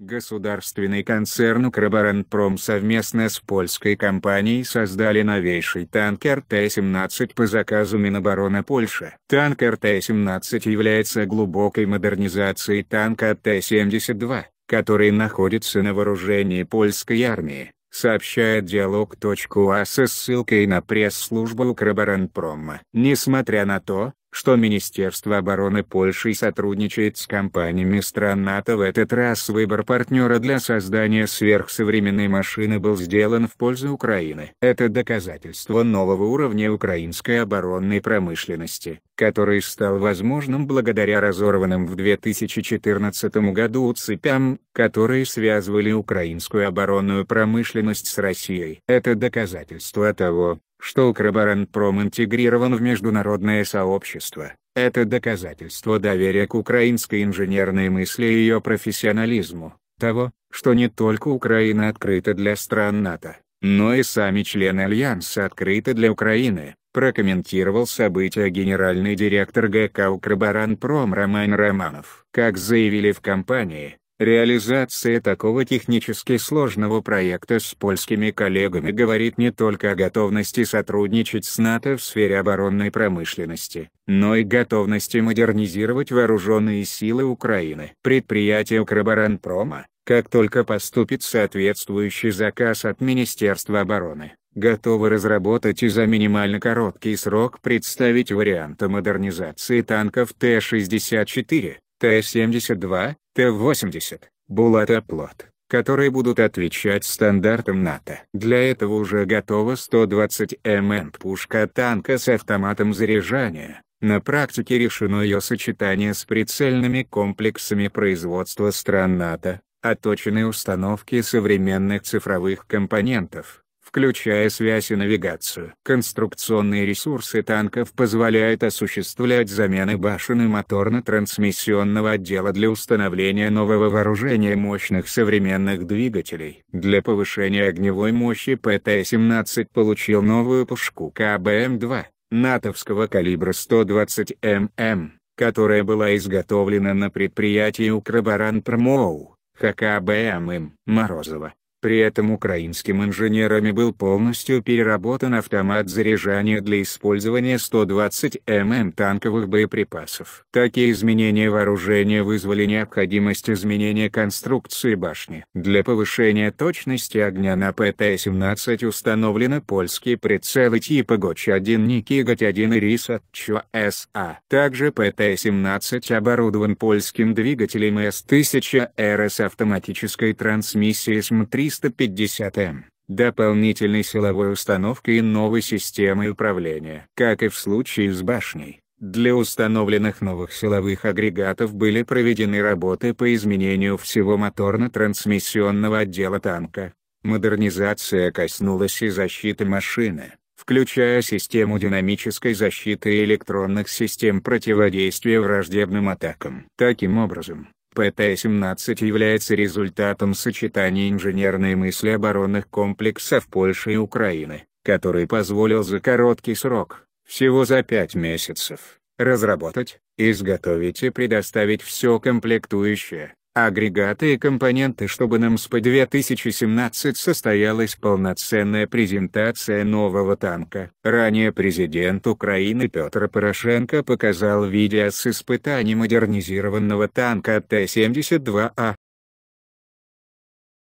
Государственный концерн «Укроборонпром» совместно с польской компанией создали новейший танкер Т-17 по заказу Минобороны Польши. Танкер Т-17 является глубокой модернизацией танка Т-72, который находится на вооружении польской армии, сообщает диалог.уа а со ссылкой на пресс-службу «Укроборонпрома». Несмотря на то, что Министерство обороны Польши сотрудничает с компаниями стран НАТО в этот раз выбор партнера для создания сверхсовременной машины был сделан в пользу Украины. Это доказательство нового уровня украинской оборонной промышленности, который стал возможным благодаря разорванным в 2014 году цепям, которые связывали украинскую оборонную промышленность с Россией. Это доказательство того, что Укроборонпром интегрирован в международное сообщество. Это доказательство доверия к украинской инженерной мысли и ее профессионализму, того, что не только Украина открыта для стран НАТО, но и сами члены Альянса открыты для Украины, прокомментировал события генеральный директор ГК «Укроборонпром» Роман Романов. Как заявили в компании, Реализация такого технически сложного проекта с польскими коллегами говорит не только о готовности сотрудничать с НАТО в сфере оборонной промышленности, но и готовности модернизировать вооруженные силы Украины. Предприятие Укроборонпрома, как только поступит соответствующий заказ от Министерства обороны, готово разработать и за минимально короткий срок представить варианты модернизации танков Т-64, Т-72, Т-80, Булат-Аплот, которые будут отвечать стандартам НАТО. Для этого уже готова 120 мм пушка танка с автоматом заряжания. На практике решено ее сочетание с прицельными комплексами производства стран НАТО, оточенной установки современных цифровых компонентов, включая связь и навигацию. Конструкционные ресурсы танков позволяют осуществлять замены башен и моторно-трансмиссионного отдела для установления нового вооружения мощных современных двигателей. Для повышения огневой мощи ПТ-17 получил новую пушку КБМ-2, натовского калибра 120 мм, которая была изготовлена на предприятии «Укробаран Промоу», ХКБМ Морозова. При этом украинским инженерами был полностью переработан автомат заряжания для использования 120 мм танковых боеприпасов. Такие изменения вооружения вызвали необходимость изменения конструкции башни. Для повышения точности огня на ПТ-17 установлены польские прицелы типа ГОЧ-1 Никиготь-1 и Рисатчо СА. Также ПТ-17 оборудован польским двигателем С-1000 РС автоматической трансмиссией СМ-3 350М, дополнительной силовой установкой и новой системой управления. Как и в случае с башней, для установленных новых силовых агрегатов были проведены работы по изменению всего моторно-трансмиссионного отдела танка. Модернизация коснулась и защиты машины, включая систему динамической защиты и электронных систем противодействия враждебным атакам. Таким образом, ПТ-17 является результатом сочетания инженерной мысли оборонных комплексов Польши и Украины, который позволил за короткий срок, всего за пять месяцев, разработать, изготовить и предоставить все комплектующее, агрегаты и компоненты, чтобы нам с 2017 состоялась полноценная презентация нового танка. Ранее президент Украины Петр Порошенко показал видео с испытаний модернизированного танка Т-72А.